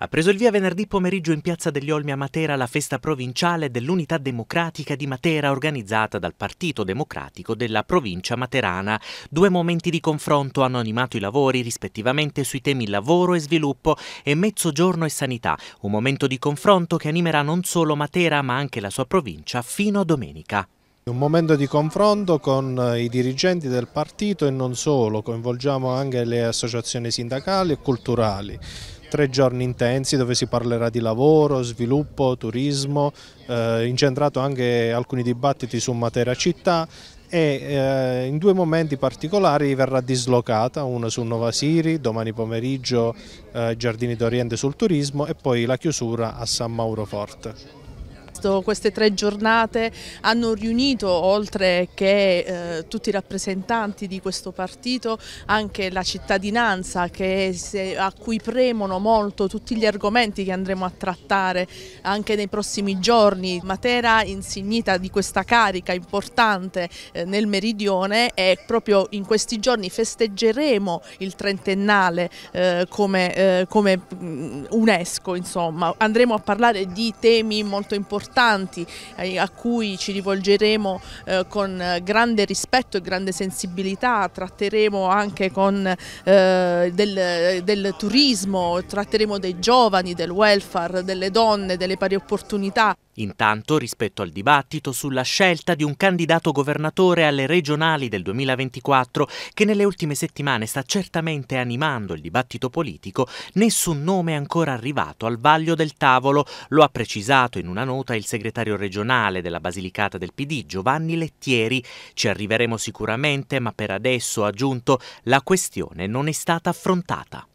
Ha preso il via venerdì pomeriggio in Piazza degli Olmi a Matera la festa provinciale dell'Unità Democratica di Matera organizzata dal Partito Democratico della provincia materana. Due momenti di confronto hanno animato i lavori rispettivamente sui temi lavoro e sviluppo e mezzogiorno e sanità, un momento di confronto che animerà non solo Matera ma anche la sua provincia fino a domenica. Un momento di confronto con eh, i dirigenti del partito e non solo, coinvolgiamo anche le associazioni sindacali e culturali tre giorni intensi dove si parlerà di lavoro, sviluppo, turismo, eh, incentrato anche alcuni dibattiti su Matera città e eh, in due momenti particolari verrà dislocata, uno su Novasiri, domani pomeriggio eh, Giardini d'Oriente sul turismo e poi la chiusura a San Mauro Forte questo, queste tre giornate hanno riunito oltre che eh, tutti i rappresentanti di questo partito anche la cittadinanza se, a cui premono molto tutti gli argomenti che andremo a trattare anche nei prossimi giorni. Matera insignita di questa carica importante eh, nel meridione e proprio in questi giorni festeggeremo il trentennale eh, come, eh, come mm, UNESCO insomma andremo a parlare di temi molto importanti importanti eh, a cui ci rivolgeremo eh, con eh, grande rispetto e grande sensibilità, tratteremo anche con, del, del turismo, tratteremo dei giovani, del welfare, delle donne, delle pari opportunità. Intanto, rispetto al dibattito sulla scelta di un candidato governatore alle regionali del 2024, che nelle ultime settimane sta certamente animando il dibattito politico, nessun nome è ancora arrivato al vaglio del tavolo, lo ha precisato in una nota il segretario regionale della Basilicata del PD, Giovanni Lettieri. Ci arriveremo sicuramente, ma per adesso, ha aggiunto, la questione non è stata affrontata.